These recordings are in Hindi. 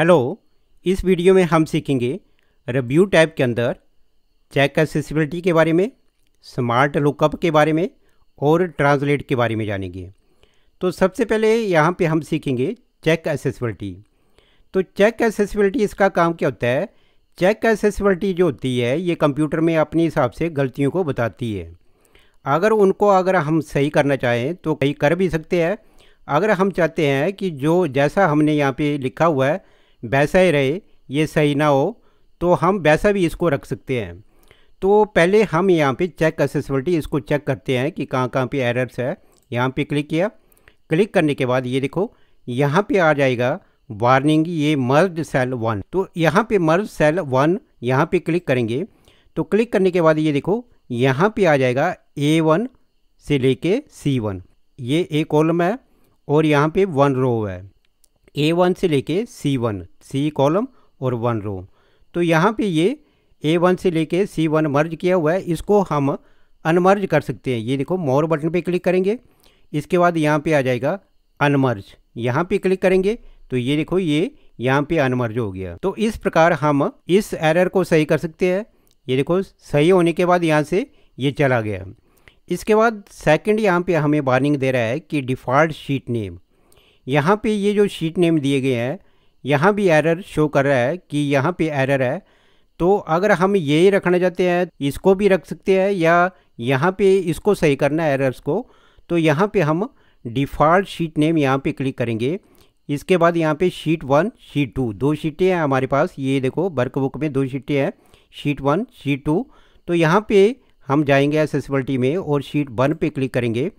हेलो इस वीडियो में हम सीखेंगे रिव्यू टैब के अंदर चेक एसेसिबिलिटी के बारे में स्मार्ट लुकअप के बारे में और ट्रांसलेट के बारे में जानेंगे तो सबसे पहले यहाँ पे हम सीखेंगे चेक एसेसिबिलिटी तो चेक एसेसिबिलिटी इसका काम क्या होता है चेक एसेसिबिलिटी जो होती है ये कंप्यूटर में अपने हिसाब से गलतियों को बताती है अगर उनको अगर हम सही करना चाहें तो कहीं कर भी सकते हैं अगर हम चाहते हैं कि जो जैसा हमने यहाँ पे लिखा हुआ है वैसा ही रहे ये सही ना हो तो हम वैसा भी इसको रख सकते हैं तो पहले हम यहाँ पे चेक असेसबिलिटी इसको चेक करते हैं कि कहाँ कहाँ पे एरर्स है यहाँ पे क्लिक किया क्लिक करने के बाद ये देखो यहाँ पे आ जाएगा वार्निंग ये मर्ज सेल वन तो यहाँ पे मर्ज सेल वन यहाँ पे क्लिक करेंगे तो क्लिक करने के बाद ये देखो यहाँ पे आ जाएगा ए वन से लेके सी वन ये ए कॉलम है और यहाँ पे वन रो है ए वन से लेके सी वन सी कॉलम और वन रो तो यहाँ पे ये ए वन से लेके सी वन मर्ज किया हुआ है इसको हम अनमर्ज कर सकते हैं ये देखो मोर बटन पे क्लिक करेंगे इसके बाद यहाँ पे आ जाएगा अनमर्ज यहाँ पे क्लिक करेंगे तो ये देखो ये यहाँ पे अनमर्ज हो गया तो इस प्रकार हम इस एरर को सही कर सकते हैं ये देखो सही होने के बाद यहाँ से ये चला गया इसके बाद सेकंड यहाँ पे हमें वार्निंग दे रहा है कि डिफ़ॉल्ट शीट नेम यहाँ पे ये जो शीट नेम दिए गए हैं यहाँ भी एरर शो कर रहा है कि यहाँ पे एरर है तो अगर हम ये रखना चाहते हैं इसको भी रख सकते हैं या यहाँ पे इसको सही करना है एरर्स को तो यहाँ पे हम डिफ़ॉल्ट शीट नेम यहाँ पे क्लिक करेंगे इसके बाद यहाँ पे शीट वन शीट टू दो शीटें हैं हमारे पास ये देखो वर्क बुक में दो शीटें हैं शीट वन शीट टू तो यहाँ पर हम जाएंगे एसेसिबिलिटी में और शीट वन पर क्लिक करेंगे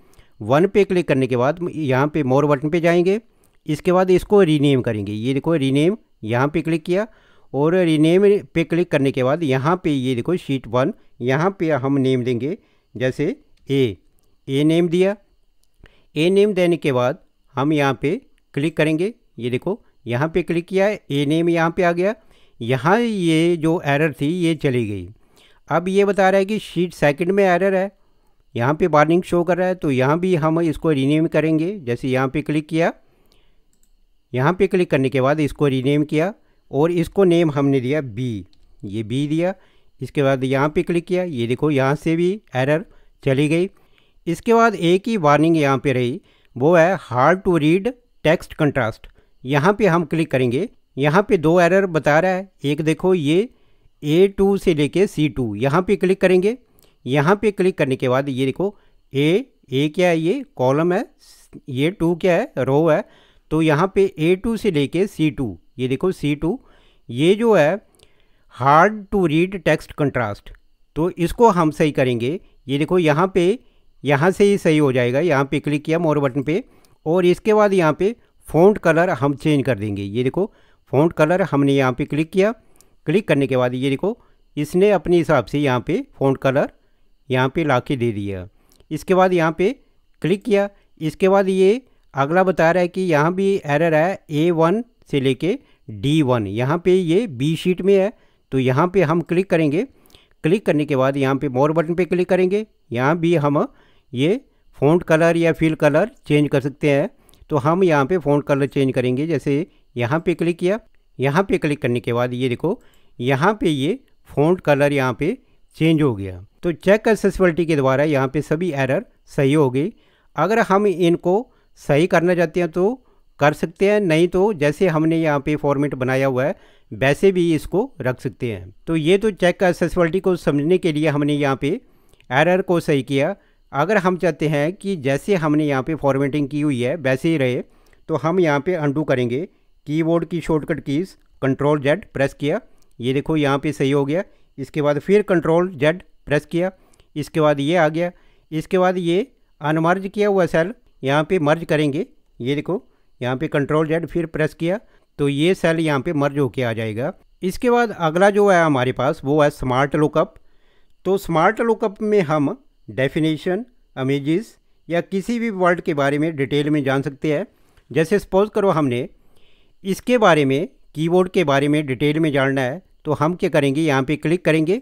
वन पे क्लिक करने के बाद यहाँ पे मोर बटन पे जाएंगे इसके बाद इसको रीनेम करेंगे ये देखो रीनेम यहाँ पे क्लिक किया और रीनेम पे क्लिक करने के बाद यहाँ पे ये देखो शीट वन यहाँ पे हम नेम देंगे जैसे ए ए नेम दिया ए नेम देने के बाद हम यहाँ पे क्लिक करेंगे ये देखो यहाँ पे क्लिक किया ए नेम यहाँ पे आ गया यहाँ ये जो एरर थी ये चली गई अब ये बता रहा है कि शीट सेकंड में एरर है यहाँ पे वार्निंग शो कर रहा है तो यहाँ भी हम इसको रीनेम करेंगे जैसे यहाँ पे क्लिक किया यहाँ पे क्लिक करने के बाद इसको रीनेम किया और इसको नेम हमने दिया बी ये बी दिया इसके बाद यहाँ पे क्लिक किया ये देखो यहाँ से भी एरर चली गई इसके बाद एक ही वार्निंग यहाँ पे रही वो है hard to read text contrast यहाँ पे हम क्लिक करेंगे यहाँ पे दो एरर बता रहा है एक देखो ये ए टू से लेके सी टू यहाँ पर क्लिक करेंगे यहाँ पे क्लिक करने के बाद ये देखो ए ए क्या है ये कॉलम है ये टू क्या है रो है तो यहाँ पे ए टू से लेके सी टू ये देखो सी टू ये जो है hard to read text contrast तो इसको हम सही करेंगे ये देखो यहाँ पे यहाँ से ही सही हो जाएगा यहाँ पे क्लिक किया मोर बटन पे और इसके बाद यहाँ पे फ़ॉन्ट कलर हम चेंज कर देंगे ये देखो फ़ॉन्ट कलर हमने यहाँ पे क्लिक किया क्लिक करने के बाद ये देखो इसने अपने हिसाब से यहाँ पे फ़ॉन्ट कलर यहाँ पे ला दे दिया इसके बाद यहाँ पे क्लिक किया इसके बाद ये अगला बता रहा है कि यहाँ भी एरर है ए वन से लेके डी वन यहाँ पर ये बी शीट में है तो यहाँ पे हम क्लिक करेंगे क्लिक करने के बाद यहाँ पे मोर बटन पे क्लिक करेंगे यहाँ भी हम ये फ़ॉन्ट कलर या फील कलर चेंज कर सकते हैं तो हम यहाँ पे फ़ॉन्ट कलर चेंज करेंगे जैसे यहाँ पे क्लिक किया यहाँ पे क्लिक करने के बाद ये देखो यहाँ पे ये फ़ॉन्ट कलर यहाँ पे चेंज हो गया तो चेक एक्सेसिबिलिटी के द्वारा यहाँ पे सभी एरर सही हो गई अगर हम इनको सही करना चाहते हैं तो कर सकते हैं नहीं तो जैसे हमने यहाँ पे फॉर्मेट बनाया हुआ है वैसे भी इसको रख सकते हैं तो ये तो चेक एक्सेसिबिलिटी को समझने के लिए हमने यहाँ पे एरर को सही किया अगर हम चाहते हैं कि जैसे हमने यहाँ पे फॉर्मेटिंग की हुई है वैसे ही रहे तो हम यहाँ पे अंडू करेंगे कीबोर्ड की shortcut keys control Z press किया ये देखो यहाँ पे सही हो गया इसके बाद फिर कंट्रोल जेड प्रेस किया इसके बाद ये आ गया इसके बाद ये अनमर्ज किया हुआ सेल यहाँ पे मर्ज करेंगे ये देखो यहाँ पे कंट्रोल जेड फिर प्रेस किया तो ये सेल यहाँ पे मर्ज होके आ जाएगा इसके बाद अगला जो है हमारे पास वो है स्मार्ट लुकअप तो स्मार्ट लुकअप में हम डेफिनेशन अमेज़ या किसी भी वर्ड के बारे में डिटेल में जान सकते हैं जैसे सपोज करो हमने इसके बारे में कीबोर्ड के बारे में डिटेल में जानना है तो हम क्या करेंगे यहाँ पे क्लिक करेंगे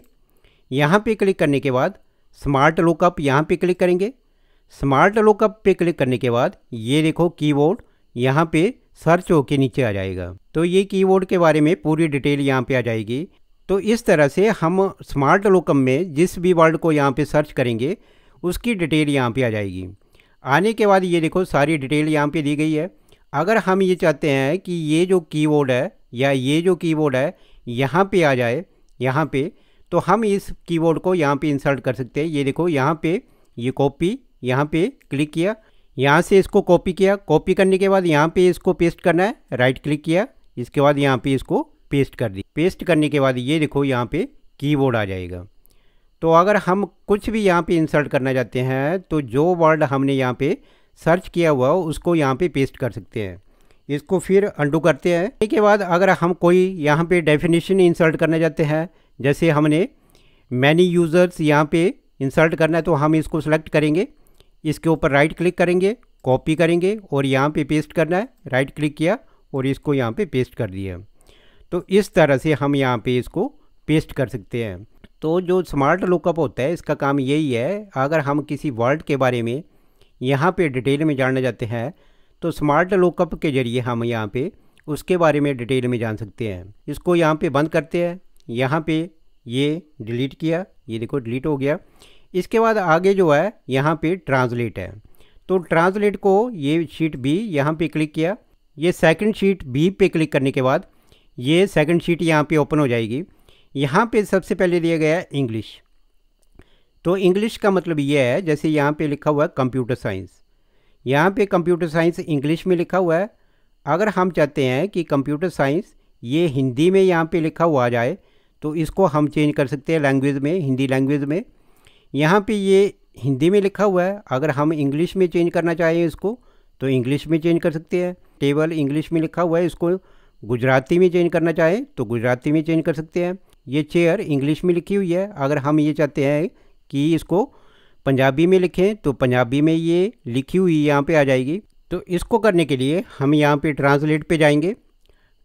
यहाँ पे क्लिक करने के बाद स्मार्ट लुकअप यहाँ पे क्लिक करेंगे स्मार्ट लुकअप पे क्लिक करने के बाद ये देखो कीबोर्ड यहाँ पे सर्च होके नीचे आ जाएगा तो ये कीबोर्ड के बारे में पूरी डिटेल यहाँ पे आ जाएगी तो इस तरह से हम स्मार्ट लुकअप में जिस भी वर्ड को यहाँ पर सर्च करेंगे उसकी डिटेल यहाँ पर आ जाएगी आने के बाद ये देखो सारी डिटेल यहाँ पे दी गई है अगर हम ये चाहते हैं कि ये जो कीबोर्ड है या ये जो कीबोर्ड है यहाँ पे आ जाए यहाँ पे तो हम इस कीबोर्ड को यहाँ पे इंसर्ट कर सकते हैं ये देखो यहाँ पे ये कॉपी यहाँ पे क्लिक किया यहाँ से इसको कॉपी किया कॉपी करने के बाद यहाँ पे इसको पेस्ट करना है राइट क्लिक किया इसके बाद यहाँ पे इसको पेस्ट कर दी पेस्ट करने के बाद ये देखो यहाँ पे कीबोर्ड आ जाएगा तो अगर हम कुछ भी यहाँ पे इंसर्ट करना चाहते हैं तो जो वर्ड हमने यहाँ पे सर्च किया हुआ हो उसको यहाँ पे पेस्ट कर सकते हैं इसको फिर अंडू करते हैं इसके बाद अगर हम कोई यहाँ पे डेफिनेशन इंसर्ट करना चाहते हैं जैसे हमने मैनी यूज़र्स यहाँ पे इंसर्ट करना है तो हम इसको सेलेक्ट करेंगे इसके ऊपर राइट क्लिक करेंगे कॉपी करेंगे और यहाँ पे पेस्ट करना है राइट क्लिक किया और इसको यहाँ पे पेस्ट कर दिया तो इस तरह से हम यहाँ पे इसको पेस्ट कर सकते हैं तो जो स्मार्ट लुकअप होता है इसका काम यही है अगर हम किसी वर्ल्ड के बारे में यहाँ पे डिटेल में जानना चाहते हैं तो स्मार्ट लुकअप के ज़रिए हम यहाँ पे उसके बारे में डिटेल में जान सकते हैं इसको यहाँ पे बंद करते हैं यहाँ पे ये डिलीट किया ये देखो डिलीट हो गया इसके बाद आगे जो है यहाँ पे ट्रांसलेट है तो ट्रांसलेट को ये शीट बी यहाँ पे क्लिक किया ये सेकंड शीट बी पे क्लिक करने के बाद ये सेकंड शीट यहाँ पे ओपन हो जाएगी यहाँ पे सबसे पहले दिया गया है इंग्लिश तो इंग्लिश का मतलब ये है जैसे यहाँ पे लिखा हुआ है कंप्यूटर साइंस यहाँ पे कंप्यूटर साइंस इंग्लिश में लिखा हुआ है अगर हम चाहते हैं कि कंप्यूटर साइंस ये हिंदी में यहाँ पे लिखा हुआ आ जाए तो इसको हम चेंज कर सकते हैं लैंग्वेज में हिंदी लैंग्वेज में यहाँ पे ये हिंदी में लिखा हुआ है अगर हम इंग्लिश में चेंज करना चाहें इसको तो इंग्लिश में चेंज कर सकते हैं टेबल इंग्लिश में लिखा हुआ है इसको गुजराती में चेंज करना चाहें तो गुजराती में चेंज कर सकते हैं ये चेयर इंग्लिश में लिखी हुई है अगर हम ये चाहते हैं कि इसको पंजाबी में लिखें तो पंजाबी में ये लिखी हुई यहाँ पे आ जाएगी तो इसको करने के लिए हम यहाँ पे ट्रांसलेट पे जाएंगे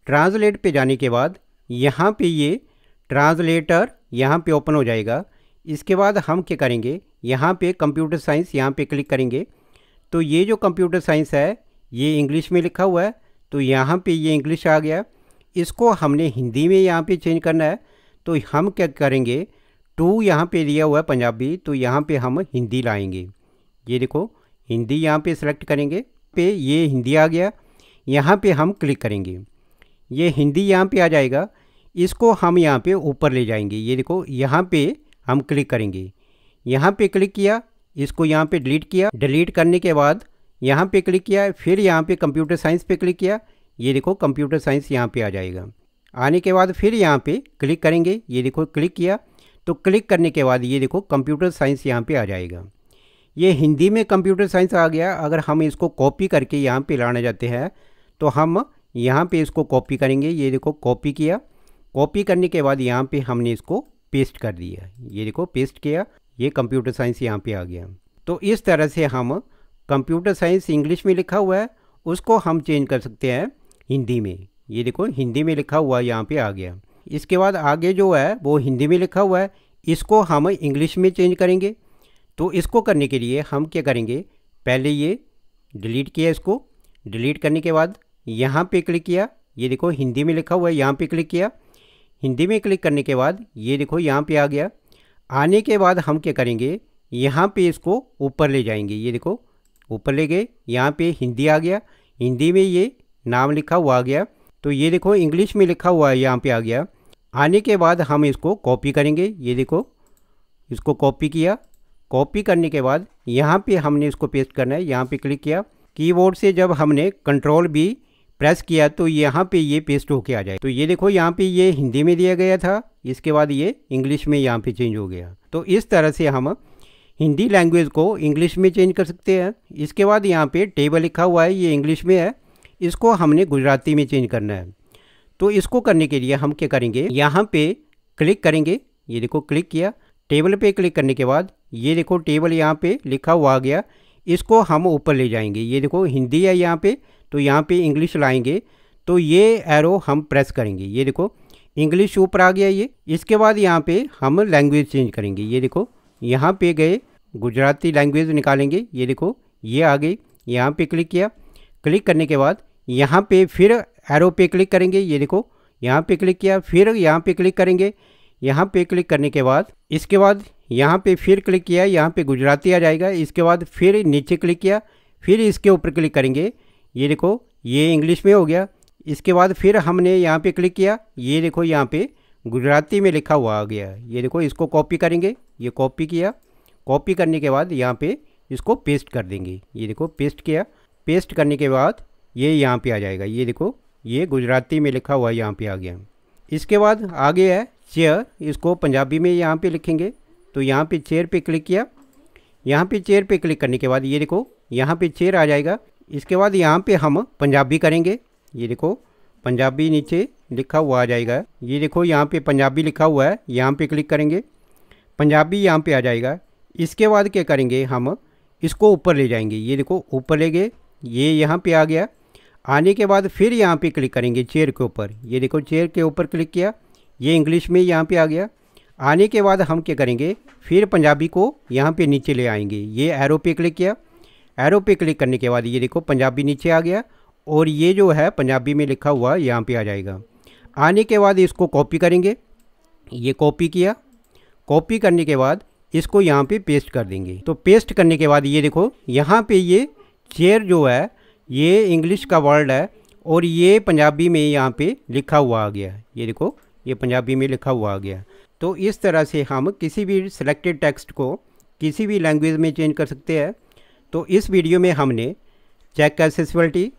ट्रांसलेट पे जाने के बाद यहाँ पे ये ट्रांसलेटर यहाँ पे ओपन हो जाएगा इसके बाद हम क्या करेंगे यहाँ पे कंप्यूटर साइंस यहाँ पे क्लिक करेंगे तो ये जो कंप्यूटर साइंस है ये इंग्लिश में लिखा हुआ है तो यहाँ पर ये इंग्लिश आ गया इसको हमने हिंदी में यहाँ पर चेंज करना है तो हम क्या करेंगे टू यहाँ पे लिया हुआ है पंजाबी तो यहाँ पे हम हिंदी लाएंगे ये देखो हिंदी यहाँ पे सेलेक्ट करेंगे पे ये हिंदी आ गया यहाँ पे हम क्लिक करेंगे ये हिंदी यहाँ पे आ जाएगा इसको हम यहाँ पे ऊपर ले जाएंगे ये देखो यहाँ पे हम क्लिक करेंगे यहाँ पे क्लिक किया इसको यहाँ पे डिलीट किया डिलीट करने के बाद यहाँ पे क्लिक किया फिर यहाँ पे कंप्यूटर साइंस पे क्लिक किया ये देखो कंप्यूटर साइंस यहाँ पे आ जाएगा आने के बाद फिर यहाँ पे क्लिक करेंगे ये देखो क्लिक किया तो क्लिक करने के बाद ये देखो कंप्यूटर साइंस यहाँ पे आ जाएगा ये हिंदी में कंप्यूटर साइंस आ गया अगर हम इसको कॉपी करके यहाँ पे लाना जाते हैं तो हम यहाँ पे इसको कॉपी करेंगे ये देखो कॉपी किया कॉपी करने के बाद यहाँ पे हमने इसको पेस्ट कर दिया ये देखो पेस्ट किया ये कंप्यूटर साइंस यहाँ पर आ गया तो इस तरह से हम कंप्यूटर साइंस इंग्लिश में लिखा हुआ है उसको हम चेंज कर सकते हैं हिंदी में ये देखो हिंदी में लिखा हुआ यहाँ पर आ गया इसके बाद आगे जो है वो हिंदी में लिखा हुआ है इसको हम इंग्लिश में चेंज करेंगे तो इसको करने के लिए हम क्या करेंगे पहले ये डिलीट किया इसको डिलीट करने के बाद यहाँ पे क्लिक किया ये देखो हिंदी में लिखा हुआ है यहाँ पे क्लिक किया हिंदी में क्लिक करने के बाद ये देखो यहाँ पे आ गया आने के बाद हम क्या करेंगे यहाँ पे इसको ऊपर ले जाएंगे ये देखो ऊपर ले गए यहाँ पे हिंदी आ गया हिंदी में ये नाम लिखा हुआ आ गया तो ये देखो इंग्लिश में लिखा हुआ है यहाँ पर आ गया आने के बाद हम इसको कॉपी करेंगे ये देखो इसको कॉपी किया कॉपी करने के बाद यहाँ पे हमने इसको पेस्ट करना है यहाँ पे क्लिक किया कीबोर्ड से जब हमने कंट्रोल भी प्रेस किया तो यहाँ पे ये पेस्ट होके आ जाए तो ये देखो यहाँ पे ये हिंदी में दिया गया था इसके बाद ये इंग्लिश में यहाँ पे चेंज हो गया तो इस तरह से हम हिंदी लैंग्वेज को इंग्लिश में चेंज कर सकते हैं इसके बाद यहाँ पे टेबल लिखा हुआ है ये इंग्लिश में है इसको हमने गुजराती में चेंज करना है तो इसको करने के लिए हम क्या करेंगे यहाँ पे क्लिक करेंगे ये देखो क्लिक किया टेबल पे क्लिक करने के बाद ये देखो टेबल यहाँ पे लिखा हुआ आ गया इसको हम ऊपर ले जाएंगे ये देखो हिंदी है यहाँ पे तो यहाँ पे इंग्लिश लाएंगे तो ये एरो हम प्रेस करेंगे ये देखो इंग्लिश ऊपर आ गया ये इसके बाद यहाँ पे हम लैंग्वेज चेंज करेंगे ये देखो यहाँ पे गए गुजराती लैंग्वेज निकालेंगे ये देखो ये आ गई यहाँ पे क्लिक किया क्लिक करने के बाद यहाँ पे फिर एरो पे क्लिक करेंगे ये देखो यहाँ पे क्लिक किया फिर यहाँ पे क्लिक करेंगे यहाँ पे क्लिक करने के बाद इसके बाद यहाँ पे फिर क्लिक किया यहाँ पे गुजराती आ जाएगा इसके बाद फिर नीचे क्लिक किया फिर इसके ऊपर क्लिक करेंगे ये देखो ये इंग्लिश में हो गया इसके बाद फिर हमने यहाँ पे क्लिक किया ये देखो यहाँ पे गुजराती में लिखा हुआ आ गया ये देखो इसको कॉपी करेंगे ये कॉपी किया कॉपी करने के बाद यहाँ पे इसको पेस्ट कर देंगे ये देखो पेस्ट किया पेस्ट करने के बाद ये यहाँ पे आ जाएगा ये देखो ये गुजराती में लिखा हुआ यहाँ पे आ गया इसके बाद आगे है चेयर इसको पंजाबी में यहाँ पे लिखेंगे तो यहाँ पे चेयर पे क्लिक किया यहाँ पे चेयर पे क्लिक करने के बाद ये देखो यहाँ पे चेयर आ जाएगा इसके बाद यहाँ पे हम पंजाबी करेंगे ये देखो पंजाबी नीचे लिखा हुआ आ जाएगा ये देखो यहाँ पर पंजाबी लिखा हुआ है यहाँ पर क्लिक करेंगे पंजाबी यहाँ पे आ जाएगा इसके बाद क्या करेंगे हम इसको ऊपर ले जाएंगे ये देखो ऊपर ले गए ये यहाँ पे आ गया आने के बाद फिर यहाँ पे क्लिक करेंगे चेयर के ऊपर ये देखो चेयर के ऊपर क्लिक किया ये इंग्लिश में यहाँ पे आ गया आने के बाद हम क्या करेंगे फिर पंजाबी को यहाँ पे नीचे ले आएंगे ये एरो पे क्लिक किया एरो पे क्लिक करने के बाद ये देखो पंजाबी नीचे आ गया और ये जो है पंजाबी में लिखा हुआ यहाँ पर आ जाएगा आने के बाद इसको कॉपी करेंगे ये कॉपी किया कॉपी करने के बाद इसको यहाँ पे पेस्ट कर देंगे तो पेस्ट करने के बाद ये देखो यहाँ पर ये चेयर जो है ये इंग्लिश का वर्ड है और ये पंजाबी में यहाँ पे लिखा हुआ आ गया है ये देखो ये पंजाबी में लिखा हुआ आ गया तो इस तरह से हम किसी भी सिलेक्टेड टेक्स्ट को किसी भी लैंग्वेज में चेंज कर सकते हैं तो इस वीडियो में हमने चेक एसेसबिलिटी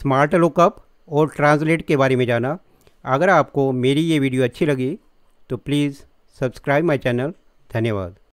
स्मार्ट लुकअप और ट्रांसलेट के बारे में जाना अगर आपको मेरी ये वीडियो अच्छी लगी तो प्लीज़ सब्सक्राइब माई चैनल धन्यवाद